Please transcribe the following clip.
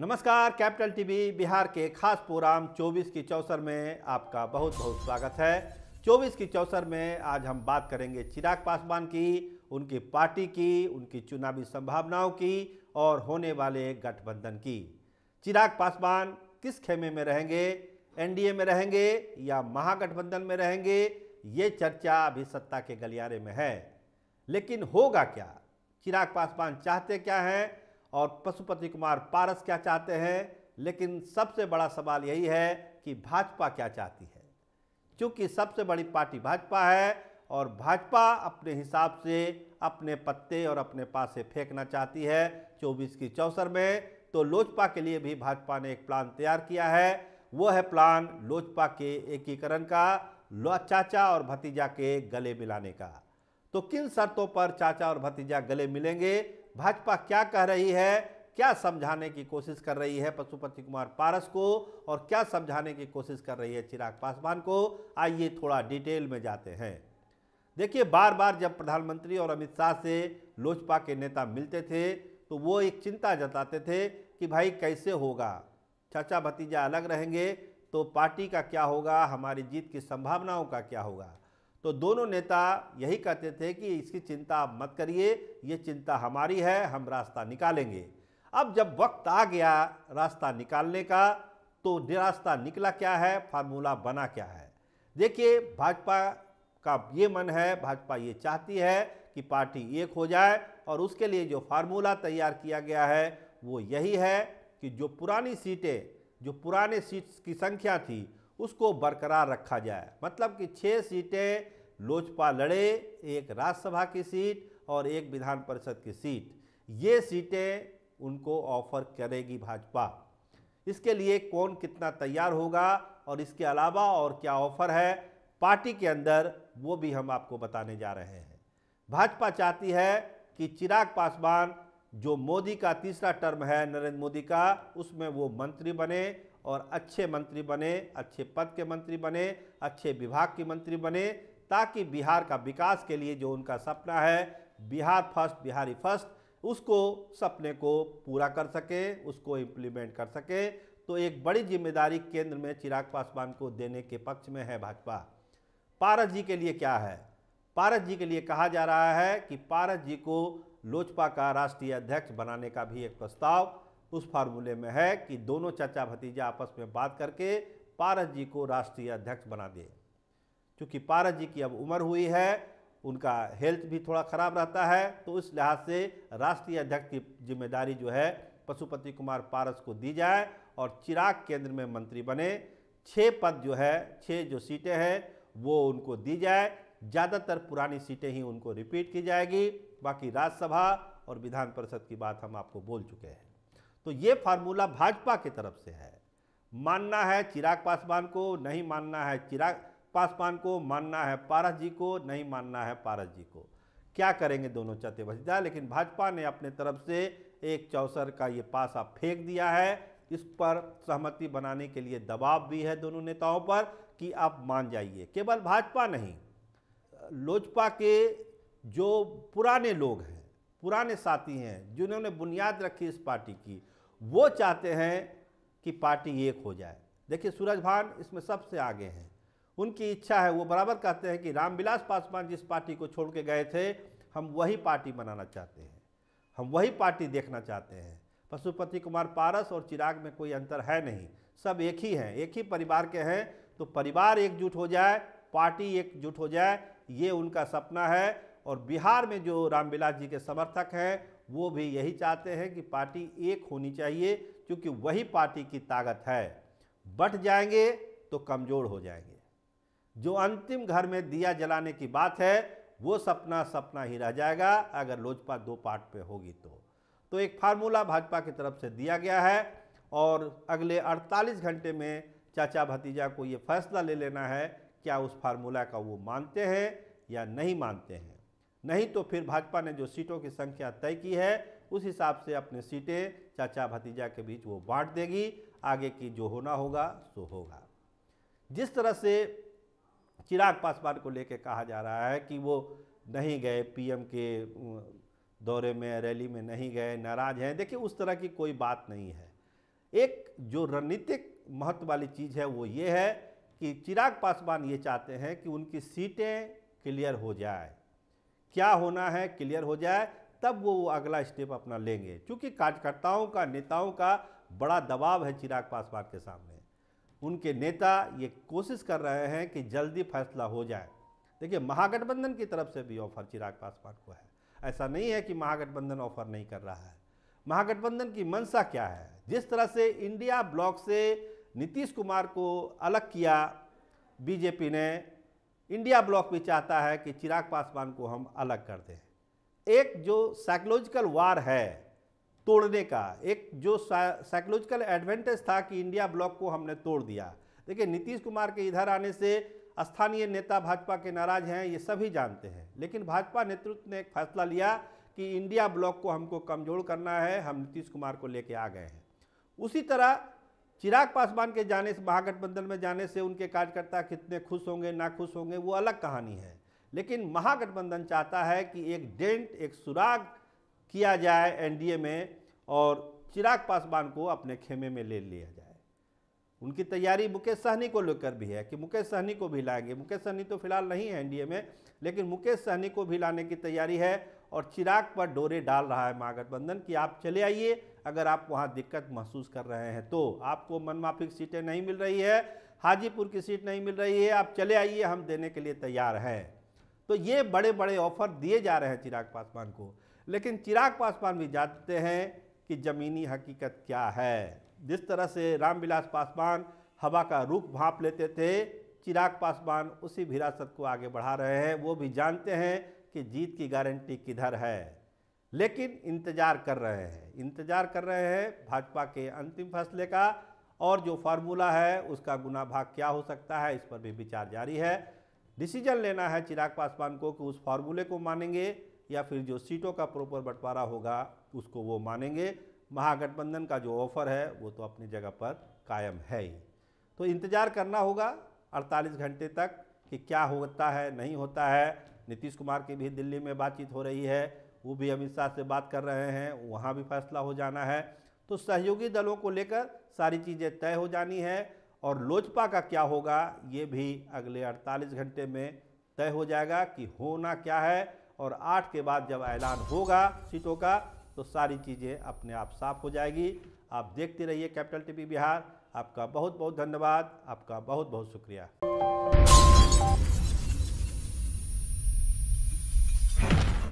नमस्कार capital TV Bihar के खास प्रोग्राम 24 की चौसर में आपका बहुत बहुत स्वागत है 24 की चौसर में आज हम बात करेंगे चिराग पासवान की उनकी पार्टी की उनकी चुनावी संभावनाओं की और होने वाले गठबंधन की चिराग पासवान किस खेमे में रहेंगे एनडीए में रहेंगे या महागठबंधन में रहेंगे ये चर्चा अभी सत्ता के गलियारे में है लेकिन होगा क्या चिराग पासवान चाहते क्या हैं और पशुपति कुमार पारस क्या चाहते हैं लेकिन सबसे बड़ा सवाल यही है कि भाजपा क्या चाहती है क्योंकि सबसे बड़ी पार्टी भाजपा है और भाजपा अपने हिसाब से अपने पत्ते और अपने पासे फेंकना चाहती है चौबीस की चौसर में तो लोजपा के लिए भी भाजपा ने एक प्लान तैयार किया है वो है प्लान लोजपा के एकीकरण का चाचा और भतीजा के गले मिलाने का तो किन शर्तों पर चाचा और भतीजा गले मिलेंगे भाजपा क्या कह रही है क्या समझाने की कोशिश कर रही है पशुपति कुमार पारस को और क्या समझाने की कोशिश कर रही है चिराग पासवान को आइए थोड़ा डिटेल में जाते हैं देखिए बार बार जब प्रधानमंत्री और अमित शाह से लोजपा के नेता मिलते थे तो वो एक चिंता जताते थे कि भाई कैसे होगा चाचा भतीजा अलग रहेंगे तो पार्टी का क्या होगा हमारी जीत की संभावनाओं का क्या होगा तो दोनों नेता यही कहते थे कि इसकी चिंता आप मत करिए ये चिंता हमारी है हम रास्ता निकालेंगे अब जब वक्त आ गया रास्ता निकालने का तो रास्ता निकला क्या है फार्मूला बना क्या है देखिए भाजपा का ये मन है भाजपा ये चाहती है कि पार्टी एक हो जाए और उसके लिए जो फार्मूला तैयार किया गया है वो यही है कि जो पुरानी सीटें जो पुराने सीट्स की संख्या थी उसको बरकरार रखा जाए मतलब कि छः सीटें लोजपा लड़े एक राज्यसभा की सीट और एक विधान परिषद की सीट ये सीटें उनको ऑफर करेगी भाजपा इसके लिए कौन कितना तैयार होगा और इसके अलावा और क्या ऑफर है पार्टी के अंदर वो भी हम आपको बताने जा रहे हैं भाजपा चाहती है कि चिराग पासवान जो मोदी का तीसरा टर्म है नरेंद्र मोदी का उसमें वो मंत्री बने और अच्छे मंत्री बने अच्छे पद के मंत्री बने अच्छे विभाग के मंत्री बने ताकि बिहार का विकास के लिए जो उनका सपना है बिहार फर्स्ट बिहारी फर्स्ट उसको सपने को पूरा कर सके उसको इम्प्लीमेंट कर सके तो एक बड़ी जिम्मेदारी केंद्र में चिराग पासवान को देने के पक्ष में है भाजपा पारस जी के लिए क्या है पारस जी के लिए कहा जा रहा है कि पारस जी को लोजपा का राष्ट्रीय अध्यक्ष बनाने का भी एक प्रस्ताव उस फार्मूले में है कि दोनों चाचा भतीजा आपस में बात करके पारस जी को राष्ट्रीय अध्यक्ष बना दे क्योंकि पारस जी की अब उम्र हुई है उनका हेल्थ भी थोड़ा ख़राब रहता है तो इस लिहाज से राष्ट्रीय अध्यक्ष की जिम्मेदारी जो है पशुपति कुमार पारस को दी जाए और चिराग केंद्र में मंत्री बने छः पद जो है छः जो सीटें हैं वो उनको दी जाए ज़्यादातर पुरानी सीटें ही उनको रिपीट की जाएगी बाकी राज्यसभा और विधान परिषद की बात हम आपको बोल चुके हैं तो ये फार्मूला भाजपा की तरफ से है मानना है चिराग पासवान को नहीं मानना है चिराग पासवान को मानना है पारस जी को नहीं मानना है पारस जी को क्या करेंगे दोनों चाहते भजदा लेकिन भाजपा ने अपने तरफ से एक चौसर का ये पासा फेंक दिया है इस पर सहमति बनाने के लिए दबाव भी है दोनों नेताओं पर कि आप मान जाइए केवल भाजपा नहीं लोजपा के जो पुराने लोग हैं पुराने साथी हैं जिन्होंने बुनियाद रखी इस पार्टी की वो चाहते हैं कि पार्टी एक हो जाए देखिए सूरज भान इसमें सबसे आगे हैं उनकी इच्छा है वो बराबर कहते हैं कि रामविलास पासवान जिस पार्टी को छोड़ के गए थे हम वही पार्टी बनाना चाहते हैं हम वही पार्टी देखना चाहते हैं पशुपति कुमार पारस और चिराग में कोई अंतर है नहीं सब एक ही हैं एक ही परिवार के हैं तो परिवार एकजुट हो जाए पार्टी एकजुट हो जाए ये उनका सपना है और बिहार में जो रामविलास जी के समर्थक हैं वो भी यही चाहते हैं कि पार्टी एक होनी चाहिए क्योंकि वही पार्टी की ताकत है बट जाएंगे तो कमज़ोर हो जाएंगे जो अंतिम घर में दिया जलाने की बात है वो सपना सपना ही रह जाएगा अगर लोजपा दो पार्ट पे होगी तो तो एक फार्मूला भाजपा की तरफ से दिया गया है और अगले 48 घंटे में चाचा भतीजा को ये फैसला ले लेना है क्या उस फार्मूला का वो मानते हैं या नहीं मानते हैं नहीं तो फिर भाजपा ने जो सीटों की संख्या तय की है उस हिसाब से अपने सीटें चाचा भतीजा के बीच वो बांट देगी आगे की जो होना होगा सो होगा जिस तरह से चिराग पासवान को लेकर कहा जा रहा है कि वो नहीं गए पीएम के दौरे में रैली में नहीं गए नाराज हैं देखिए उस तरह की कोई बात नहीं है एक जो रणनीतिक महत्व वाली चीज़ है वो ये है कि चिराग पासवान ये चाहते हैं कि उनकी सीटें क्लियर हो जाए क्या होना है क्लियर हो जाए तब वो वो अगला स्टेप अपना लेंगे क्योंकि कार्यकर्ताओं का नेताओं का बड़ा दबाव है चिराग पासवान के सामने उनके नेता ये कोशिश कर रहे हैं कि जल्दी फैसला हो जाए देखिए महागठबंधन की तरफ से भी ऑफर चिराग पासवान को है ऐसा नहीं है कि महागठबंधन ऑफर नहीं कर रहा है महागठबंधन की मंशा क्या है जिस तरह से इंडिया ब्लॉक से नीतीश कुमार को अलग किया बीजेपी ने इंडिया ब्लॉक भी चाहता है कि चिराग पासवान को हम अलग कर दें एक जो साइकोलॉजिकल वार है तोड़ने का एक जो साइकोलॉजिकल एडवांटेज था कि इंडिया ब्लॉक को हमने तोड़ दिया देखिए नीतीश कुमार के इधर आने से स्थानीय नेता भाजपा के नाराज हैं ये सभी जानते हैं लेकिन भाजपा नेतृत्व ने एक फैसला लिया कि इंडिया ब्लॉक को हमको कमजोर करना है हम नीतीश कुमार को लेके आ गए हैं उसी तरह चिराग पासवान के जाने से महागठबंधन में जाने से उनके कार्यकर्ता कितने खुश होंगे ना खुश होंगे वो अलग कहानी है लेकिन महागठबंधन चाहता है कि एक डेंट एक सुराग किया जाए एनडीए में और चिराग पासवान को अपने खेमे में ले लिया जाए उनकी तैयारी मुकेश सहनी को लेकर भी है कि मुकेश सहनी को भी लाएंगे मुकेश सहनी तो फिलहाल नहीं है एनडीए में लेकिन मुकेश सहनी को भी लाने की तैयारी है और चिराग पर डोरे डाल रहा है महागठबंधन कि आप चले आइए अगर आप वहाँ दिक्कत महसूस कर रहे हैं तो आपको मनमाफिक सीटें नहीं मिल रही है हाजीपुर की सीट नहीं मिल रही है आप चले आइए हम देने के लिए तैयार हैं तो ये बड़े बड़े ऑफर दिए जा रहे हैं चिराग पासवान को लेकिन चिराग पासवान भी जानते हैं कि ज़मीनी हकीकत क्या है जिस तरह से रामविलास पासवान हवा का रूप भाप लेते थे चिराग पासवान उसी विरासत को आगे बढ़ा रहे हैं वो भी जानते हैं कि जीत की गारंटी किधर है लेकिन इंतज़ार कर रहे हैं इंतज़ार कर रहे हैं भाजपा के अंतिम फैसले का और जो फार्मूला है उसका गुना भाग क्या हो सकता है इस पर भी विचार जारी है डिसीजन लेना है चिराग पासवान को कि उस फार्मूले को मानेंगे या फिर जो सीटों का प्रॉपर बंटवारा होगा उसको वो मानेंगे महागठबंधन का जो ऑफर है वो तो अपनी जगह पर कायम है ही तो इंतज़ार करना होगा 48 घंटे तक कि क्या होता है नहीं होता है नीतीश कुमार की भी दिल्ली में बातचीत हो रही है वो भी अमित शाह से बात कर रहे हैं वहाँ भी फैसला हो जाना है तो सहयोगी दलों को लेकर सारी चीज़ें तय हो जानी है और लोजपा का क्या होगा ये भी अगले 48 घंटे में तय हो जाएगा कि होना क्या है और आठ के बाद जब ऐलान होगा सीटों का तो सारी चीज़ें अपने आप साफ हो जाएगी आप देखते रहिए कैपिटल टीवी बिहार आपका बहुत बहुत धन्यवाद आपका बहुत बहुत शुक्रिया